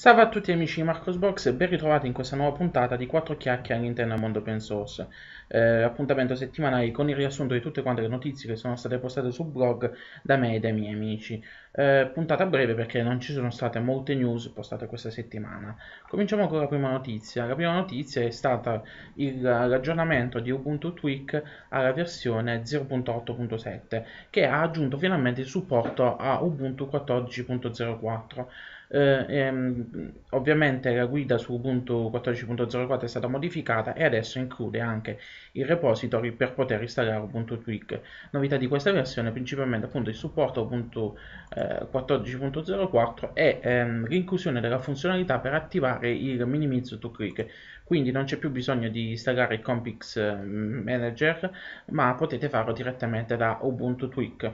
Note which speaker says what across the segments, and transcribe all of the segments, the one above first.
Speaker 1: Salve a tutti amici di Marcosbox e ben ritrovati in questa nuova puntata di 4 chiacchiere all'interno del mondo open source. Eh, appuntamento settimanale con il riassunto di tutte quante le notizie che sono state postate sul blog da me e dai miei amici. Eh, puntata breve perché non ci sono state molte news postate questa settimana. Cominciamo con la prima notizia. La prima notizia è stata il, l'aggiornamento di Ubuntu Tweak alla versione 0.8.7 che ha aggiunto finalmente il supporto a Ubuntu 14.04 eh, ehm, ovviamente la guida su Ubuntu 14.04 è stata modificata e adesso include anche il repository per poter installare Ubuntu Tweak. Novità di questa versione è principalmente appunto il supporto a Ubuntu eh, 14.04 e ehm, l'inclusione della funzionalità per attivare il minimizzo to click. Quindi non c'è più bisogno di installare il Compix mm, Manager, ma potete farlo direttamente da Ubuntu Tweak.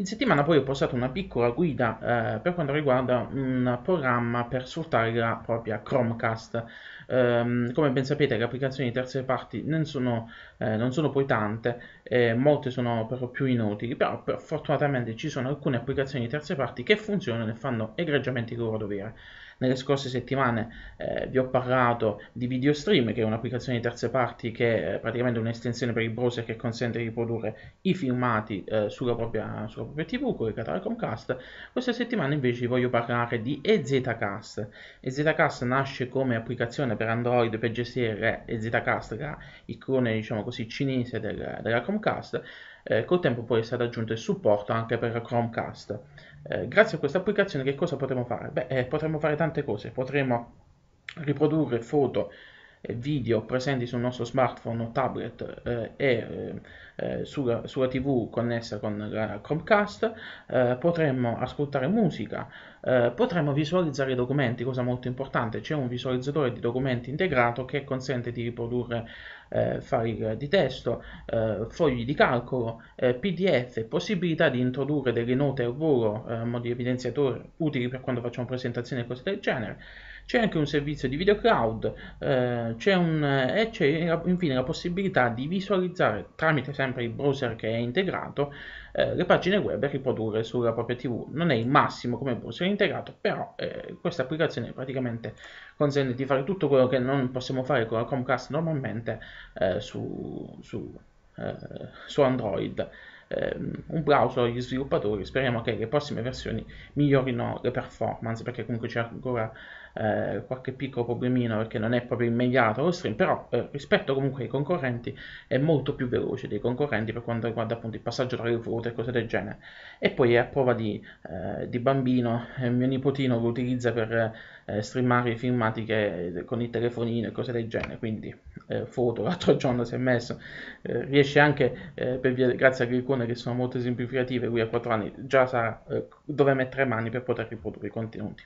Speaker 1: In settimana poi ho postato una piccola guida eh, per quanto riguarda un programma per sfruttare la propria Chromecast. Um, come ben sapete le applicazioni di terze parti non sono, eh, non sono poi tante, eh, molte sono per lo più inutili, però per, fortunatamente ci sono alcune applicazioni di terze parti che funzionano e fanno egregiamente il loro dovere. Nelle scorse settimane eh, vi ho parlato di VideoStream, che è un'applicazione di terze parti che eh, è praticamente un'estensione per il browser che consente di riprodurre i filmati eh, sulla, propria, sulla, propria, TV, collegata alla Comcast. Questa settimana invece vi voglio parlare di EZCast. EZCast nasce come applicazione per Android per gestire EZCast, la icona diciamo così cinese del, della Comcast eh, col tempo poi è stato aggiunto il supporto anche per Chromecast. Eh, grazie a questa applicazione che cosa potremo fare? Beh, eh, potremo fare tante cose, potremo riprodurre foto eh, video presenti sul nostro smartphone o tablet eh, e eh, sulla, sulla, tv connessa con la Chromecast, potremmo ascoltare musica, potremmo visualizzare i documenti, cosa molto importante, c'è un visualizzatore di documenti integrato che consente di riprodurre file di testo, fogli di calcolo, PDF, possibilità di introdurre delle note al volo, modi evidenziatori utili per quando facciamo presentazioni e cose del genere. C'è anche un servizio di video cloud, eh, c'è un, eh, e c'è infine la possibilità di visualizzare tramite sempre il browser che è integrato eh, le pagine web e riprodurre sulla propria TV. Non è il massimo come browser integrato, però eh, questa applicazione praticamente consente di fare tutto quello che non possiamo fare con la Chromecast normalmente eh, su, su, eh, su Android ehm, un plauso agli sviluppatori, speriamo che le prossime versioni migliorino le performance, perché comunque c'è ancora eh, qualche piccolo problemino perché non è proprio immediato lo stream, però eh, rispetto comunque ai concorrenti è molto più veloce dei concorrenti per quanto riguarda appunto il passaggio tra le foto e cose del genere. E poi è a prova di, eh, di bambino, eh, mio nipotino lo utilizza per eh, streamare i filmati che, eh, con il telefonino e cose del genere, quindi foto l'altro giorno si è messo, riesce anche via, grazie all'icona persone che sono molto esemplificative, lui a 4 anni già sa eh, dove mettere mani per poter riprodurre i contenuti.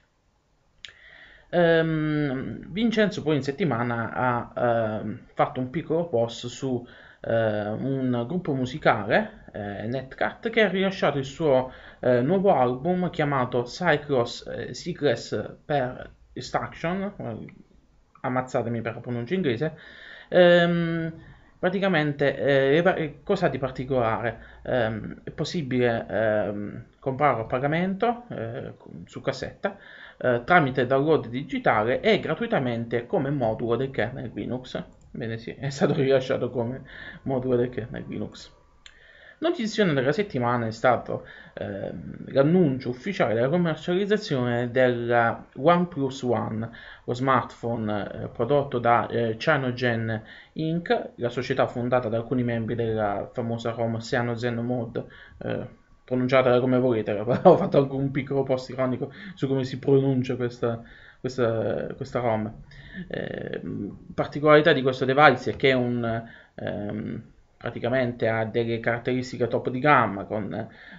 Speaker 1: Ehm, Vincenzo poi in settimana ha eh, fatto un piccolo post su eh, un gruppo musicale, eh, Netcat, che ha rilasciato il suo eh, nuovo album chiamato Cyclos eh, Cycles per Extraction, ammazzatemi per la pronuncia inglese, ehm, Praticamente, eh, cosa di particolare? Eh, è possibile ehm, eh, comprarlo a pagamento su cassetta eh, tramite download digitale e gratuitamente come modulo del kernel Linux. Bene, sì, è stato rilasciato come modulo del kernel Linux. Notizia della settimana è stato eh, l'annuncio ufficiale della commercializzazione della OnePlus One, lo smartphone eh, prodotto da eh, Cyanogen Inc., la società fondata da alcuni membri della famosa Roma Cyanogen Mod. Eh, pronunciatela come volete, ho fatto anche un piccolo post ironico su come si pronuncia questa, questa, questa ROM. Eh, particolarità di questo device è che è un, ehm, praticamente ha delle caratteristiche top di gamma con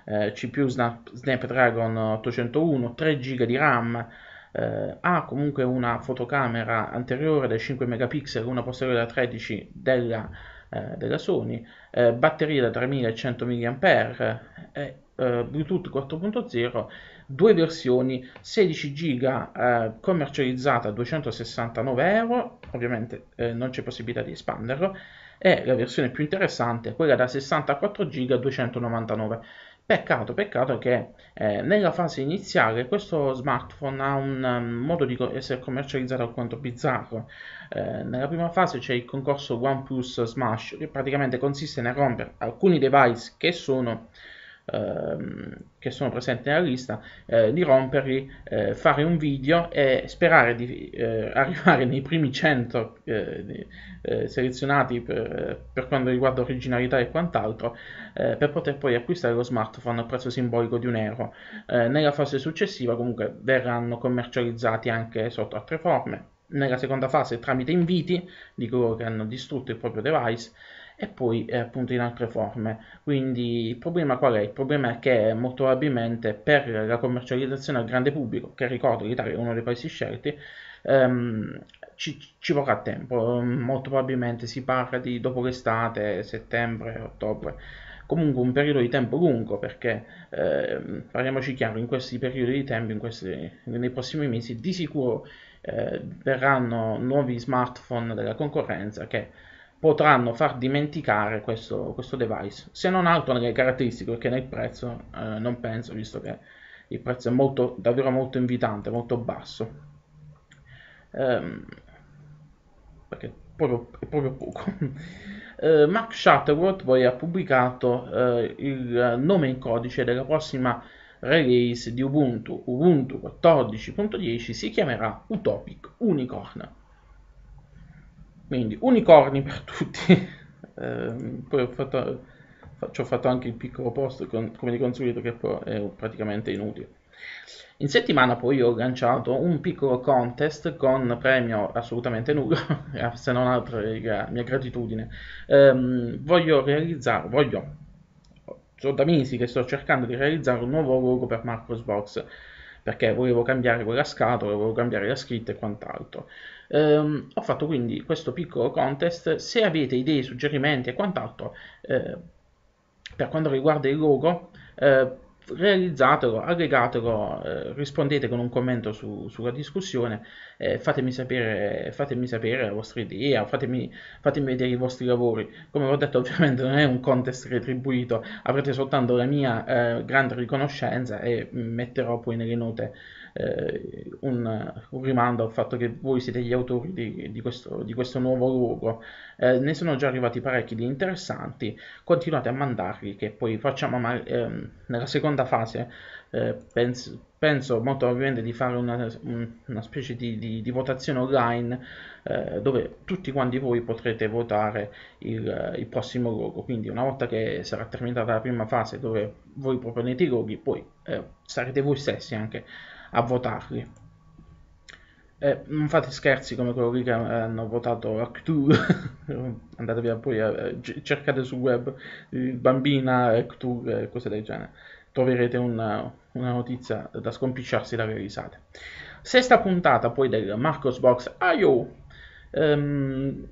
Speaker 1: eh, CPU Snap, Snapdragon 801, 3 GB di RAM, eh, ha comunque una fotocamera anteriore da 5 megapixel, una posteriore da 13 della, eh, della Sony, eh, batteria da 3100 mAh e Bluetooth 4.0, due versioni 16 GB eh, commercializzata a 269 euro ovviamente eh, non c'è possibilità di espanderlo, e la versione più interessante è quella da 64 GB a 299 Peccato, peccato che eh, nella fase iniziale questo smartphone ha un um, modo di essere commercializzato alquanto bizzarro. Eh, nella prima fase c'è il concorso OnePlus Smash che praticamente consiste nel rompere alcuni device che sono Ehm, che sono presenti nella lista, eh, di romperli, eh, fare un video e sperare di eh, arrivare nei primi 100 eh, di, eh, selezionati per, per, quanto riguarda originalità e quant'altro, eh, per poter poi acquistare lo smartphone a prezzo simbolico di un euro. nella fase successiva comunque verranno commercializzati anche sotto altre forme. Nella seconda fase tramite inviti di coloro che hanno distrutto il proprio device e poi eh, appunto in altre forme. Quindi il problema qual è? Il problema è che molto probabilmente per la commercializzazione al grande pubblico, che ricordo l'Italia è uno dei paesi scelti, ehm, ci, ci, vorrà tempo, ehm, molto probabilmente si parla di dopo l'estate, settembre, ottobre. Comunque un periodo di tempo lungo perché, ehm, parliamoci chiaro, in questi periodi di tempo, questi, nei prossimi mesi, di sicuro eh, verranno nuovi smartphone della concorrenza che potranno far dimenticare questo, questo device, se non altro nelle caratteristiche, perché nel prezzo eh, non penso, visto che il prezzo è molto, davvero molto invitante, molto basso. Ehm, perché proprio, è proprio poco. eh, Mark Shuttleworth poi ha pubblicato eh, il eh, nome in codice della prossima release di Ubuntu, Ubuntu 14.10, si chiamerà Utopic Unicorn. Quindi unicorni per tutti. eh, poi ho fatto, ci ho fatto anche il piccolo post con, come di consueto che è praticamente inutile. In settimana poi ho lanciato un piccolo contest con premio assolutamente nullo, eh, se non altro la mia gratitudine. Ehm, voglio realizzare, voglio, sono da mesi che sto cercando di realizzare un nuovo logo per Marcosbox perché volevo cambiare quella scatola, volevo cambiare la scritta e quant'altro. Um, ho fatto quindi questo piccolo contest, se avete idee, suggerimenti e quant'altro eh, per quanto riguarda il logo, eh, realizzatelo, aggregatelo, eh, rispondete con un commento su, sulla discussione, eh, fatemi, sapere, fatemi, sapere, la vostra idea, fatemi, fatemi, vedere i vostri lavori. Come ho detto ovviamente non è un contest retribuito, avrete soltanto la mia eh, grande riconoscenza e metterò poi nelle note eh, un, un, rimando al fatto che voi siete gli autori di, di, questo, di questo, nuovo logo. Eh, ne sono già arrivati parecchi di interessanti, continuate a mandarli che poi facciamo ma, ehm, nella seconda fase. Eh, penso, penso, molto ovviamente di fare una, una specie di, di, votazione online eh, dove tutti quanti voi potrete votare il, il prossimo logo. Quindi una volta che sarà terminata la prima fase dove voi proponete i loghi, poi eh, sarete voi stessi anche a votarli. Eh, non fate scherzi come quello lì che hanno votato Actu, andatevi a poi, eh, cercate sul web eh, bambina Actu eh, e eh, cose del genere, troverete una, una notizia da scompisciarsi dalle risate. Sesta puntata poi del Marcos Box IO. ehm,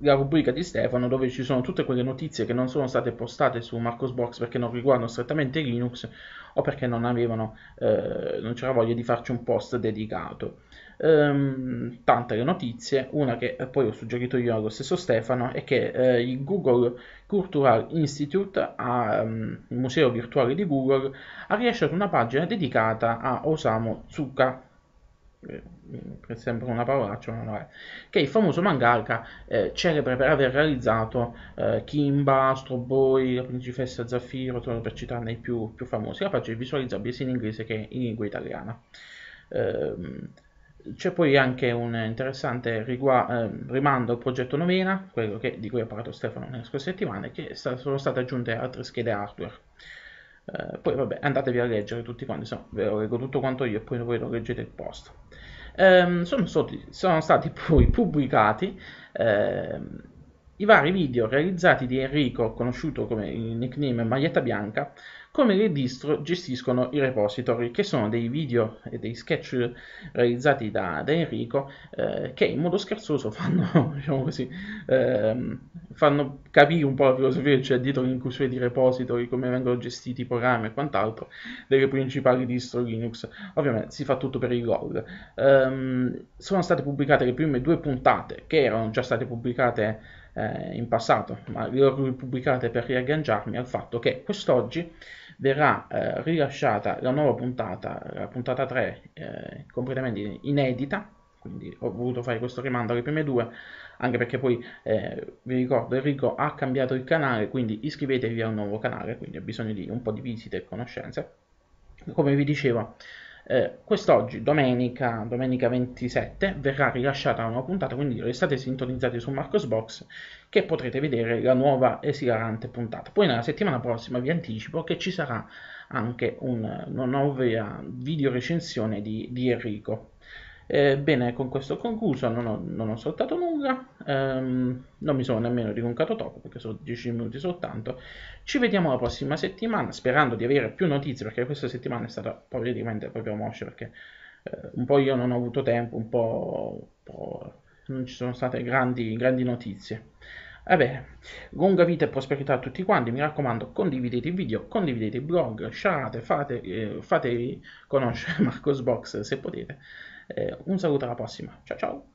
Speaker 1: la rubrica di Stefano dove ci sono tutte quelle notizie che non sono state postate su Marcosbox perché non riguardano strettamente Linux o perché non, avevano, eh, non c'era voglia di farci un post dedicato. Ehm, tante le notizie, una che eh, poi ho suggerito io allo stesso Stefano è che eh, il Google Cultural Institute, a, um, il museo virtuale di Google, ha rilasciato una pagina dedicata a Osamu Tsuka che eh, sembra una parolaccia, ma non è, eh. che il famoso mangaka eh, celebre per aver realizzato eh, Kimba, Astro Boy, La Principessa Zaffiro, solo per citarne i più, più famosi. La pagina è visualizzabile sia in inglese che in lingua italiana. Eh, c'è poi anche un interessante rigu- ehm, rimando al progetto Novena, quello che, di cui ha parlato Stefano nelle scorse settimane, che sta- sono state aggiunte altre schede hardware. Eh, poi vabbè, andatevi a leggere tutti quanti, se no ve lo leggo tutto quanto io e poi voi lo leggete il post. Eh, sono, stati, sono, stati, poi pubblicati eh, i vari video realizzati di Enrico, conosciuto come il nickname Maglietta Bianca, come le distro gestiscono i repository, che sono dei video e dei sketch realizzati da, da Enrico eh, che in modo scherzoso fanno, diciamo così, eh, fanno, capire un po' la filosofia che c'è dietro l'inclusione di repository, come vengono gestiti i programmi e quant'altro, delle principali distro Linux. Ovviamente si fa tutto per il log. Eh, sono state pubblicate le prime due puntate, che erano già state pubblicate eh, in passato, ma le ho ripubblicate per riagganciarmi al fatto che quest'oggi verrà eh, rilasciata la nuova puntata, la puntata 3, eh, completamente inedita, quindi ho voluto fare questo rimando alle prime due, anche perché poi eh, vi ricordo Enrico ha cambiato il canale, quindi iscrivetevi al nuovo canale, quindi ho bisogno di un po' di visite e conoscenze. Come vi dicevo, eh, quest'oggi, domenica, domenica 27, verrà rilasciata una puntata, quindi restate sintonizzati su Marcosbox che potrete vedere la nuova esilarante puntata. Poi nella settimana prossima vi anticipo che ci sarà anche un, una nuova video recensione di, di Enrico. Eh, bene, con questo concluso, non ho, non ho saltato nulla, ehm, non mi sono nemmeno riconcato troppo perché sono 10 minuti soltanto. Ci vediamo la prossima settimana, sperando di avere più notizie perché questa settimana è stata praticamente proprio moscia perché eh, un po' io non ho avuto tempo, un po', un po non ci sono state grandi, grandi notizie. Eh bene, lunga vita e prosperità a tutti quanti, mi raccomando condividete i video, condividete i blog, sharate, fate, eh, fate conoscere Marcosbox se potete. Eh, un saluto alla prossima, ciao ciao!